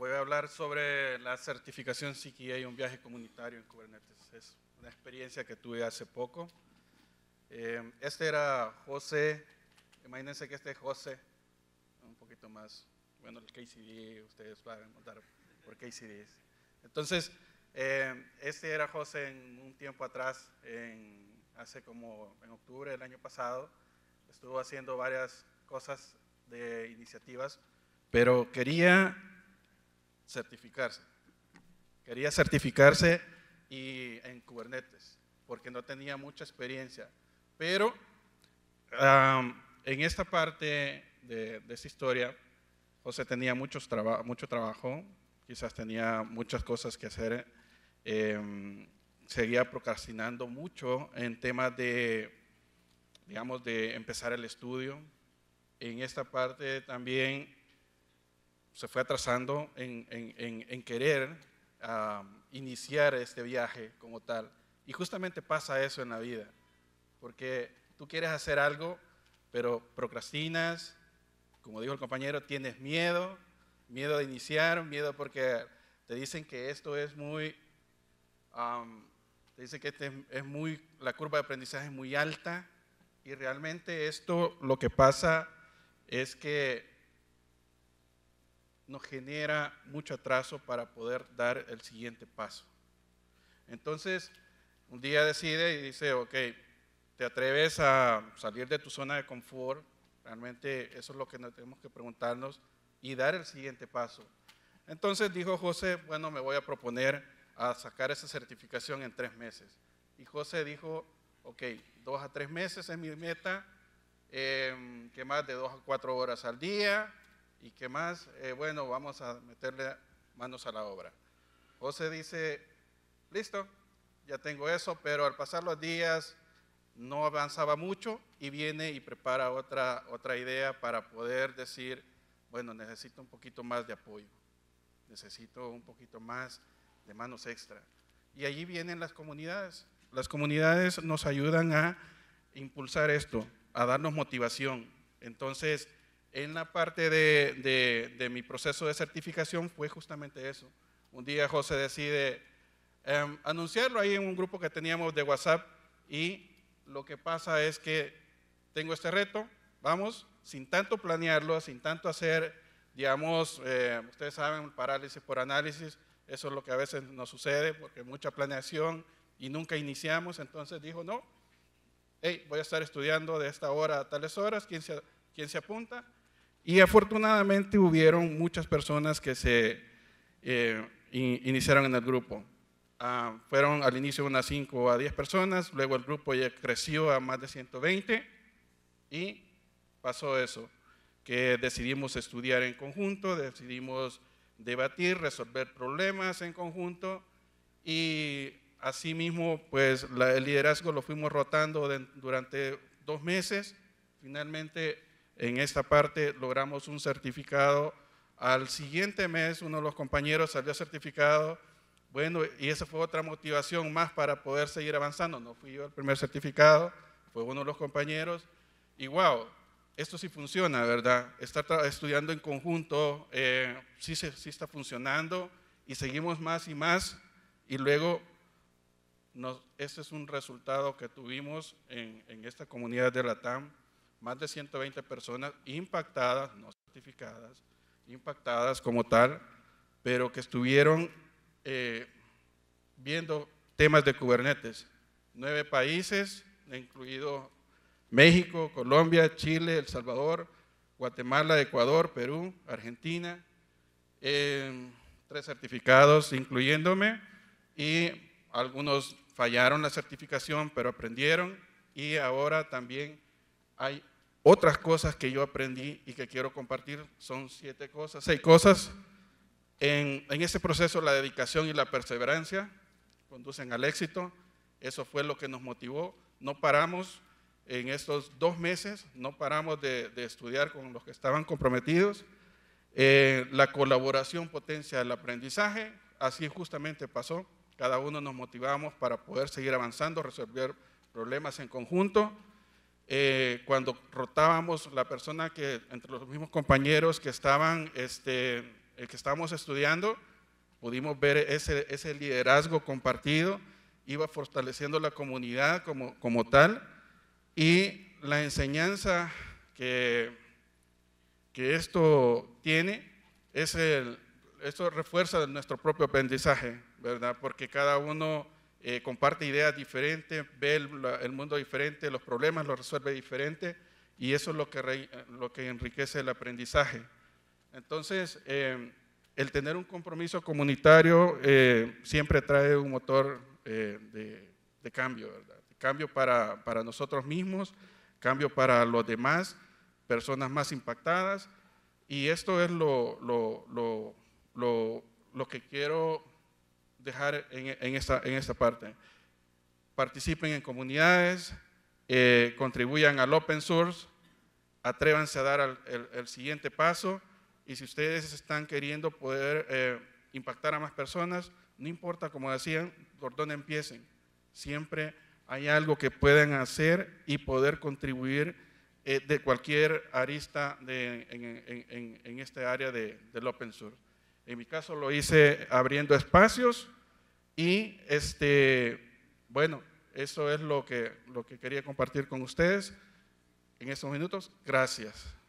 voy a hablar sobre la certificación CQA y un viaje comunitario en Kubernetes. Es una experiencia que tuve hace poco. Eh, este era José, imagínense que este es José, un poquito más, bueno, el KCD, ustedes van a por KCD. Entonces, eh, este era José en un tiempo atrás, en, hace como en octubre del año pasado, estuvo haciendo varias cosas de iniciativas, pero quería certificarse. Quería certificarse y, en Kubernetes, porque no tenía mucha experiencia. Pero en esta parte de, de, esta historia, José tenía muchos mucho trabajo, quizás tenía muchas cosas que hacer, em, seguía procrastinando mucho en temas de, digamos, de empezar el estudio. En esta parte también se fue atrasando en, querer ah, iniciar este viaje como tal. Y justamente pasa eso en la vida, porque tú quieres hacer algo, pero procrastinas, como dijo el compañero, tienes miedo, miedo de iniciar, miedo porque te dicen que esto es muy, te dicen que este es muy, la curva de aprendizaje es muy alta, y realmente esto lo que pasa es que nos genera mucho atraso para poder dar el siguiente paso. Entonces, un día decide y dice, ok, te atreves a salir de tu zona de confort, realmente eso es lo que nos tenemos que preguntarnos y dar el siguiente paso. Entonces dijo José, bueno, me voy a proponer a sacar esa certificación en tres meses. Y José dijo, ok, dos a tres meses es mi meta, em, que más de dos a cuatro horas al día, ¿Y qué más? Eh, bueno, vamos a meterle manos a la obra. José dice, listo, ya tengo eso, pero al pasar los días no avanzaba mucho y viene y prepara otra, otra idea para poder decir, bueno, necesito un poquito más de apoyo, necesito un poquito más de manos extra. Y allí vienen las comunidades. Las comunidades nos ayudan a impulsar esto, a darnos motivación. Entonces, en la parte de, mi proceso de certificación fue justamente eso. Un día José decide em, anunciarlo ahí en un grupo que teníamos de WhatsApp y lo que pasa es que tengo este reto, vamos, sin tanto planearlo, sin tanto hacer, digamos, eh, ustedes saben, parálisis por análisis, eso es lo que a veces nos sucede porque mucha planeación y nunca iniciamos, entonces dijo, no, hey, voy a estar estudiando de esta hora a tales horas, quién se apunta? Y afortunadamente hubieron muchas personas que se eh, iniciaron en el grupo. Ah, fueron al inicio unas 5 a 10 personas, luego el grupo ya creció a más de 120 y pasó eso, que decidimos estudiar en conjunto, decidimos debatir, resolver problemas en conjunto y asimismo pues el liderazgo lo fuimos rotando durante dos meses. Finalmente en esta parte logramos un certificado. Al siguiente mes uno de los compañeros salió certificado. Bueno, y esa fue otra motivación más para poder seguir avanzando. No fui yo el primer certificado, fue uno de los compañeros. Y wow, esto sí funciona, ¿verdad? Estar estudiando en conjunto eh, sí, sí está funcionando y seguimos más y más. Y luego nos, este es un resultado que tuvimos en, en, esta comunidad de la TAM más de 120 personas impactadas, no certificadas, impactadas como tal, pero que estuvieron eh, viendo temas de Kubernetes. Nueve países, incluido México, Colombia, Chile, El Salvador, Guatemala, Ecuador, Perú, Argentina, eh, tres certificados, incluyéndome, y algunos fallaron la certificación, pero aprendieron, y ahora también hay otras cosas que yo aprendí y que quiero compartir son siete cosas, seis cosas. En, en ese proceso la dedicación y la perseverancia conducen al éxito. Eso fue lo que nos motivó. No paramos en estos dos meses, no paramos de, de estudiar con los que estaban comprometidos. Eh, la colaboración potencia el aprendizaje, así justamente pasó. Cada uno nos motivamos para poder seguir avanzando, resolver problemas en conjunto. Eh, cuando rotábamos la persona que, entre los mismos compañeros que estaban, este, el que estábamos estudiando, pudimos ver ese, liderazgo compartido, iba fortaleciendo la comunidad como, como tal y la enseñanza que, que esto tiene es el, esto refuerza nuestro propio aprendizaje, ¿verdad? Porque cada uno eh, comparte ideas diferentes, ve el, mundo diferente, los problemas los resuelve diferente y eso es lo que, lo que enriquece el aprendizaje. Entonces, eh, el tener un compromiso comunitario eh, siempre trae un motor de, de, cambio, ¿verdad? cambio para, para nosotros mismos, cambio para los demás, personas más impactadas y esto es lo, lo, lo, lo que quiero dejar en, esta, parte. Participen en comunidades, eh, contribuyan al open source, atrévanse a dar el, siguiente paso y si ustedes están queriendo poder eh, impactar a más personas, no importa, como decían, por dónde empiecen, siempre hay algo que pueden hacer y poder contribuir eh, de cualquier arista en, esta este área del open source. En mi caso lo hice abriendo espacios y este, bueno, eso es lo que, lo que quería compartir con ustedes en estos minutos. Gracias.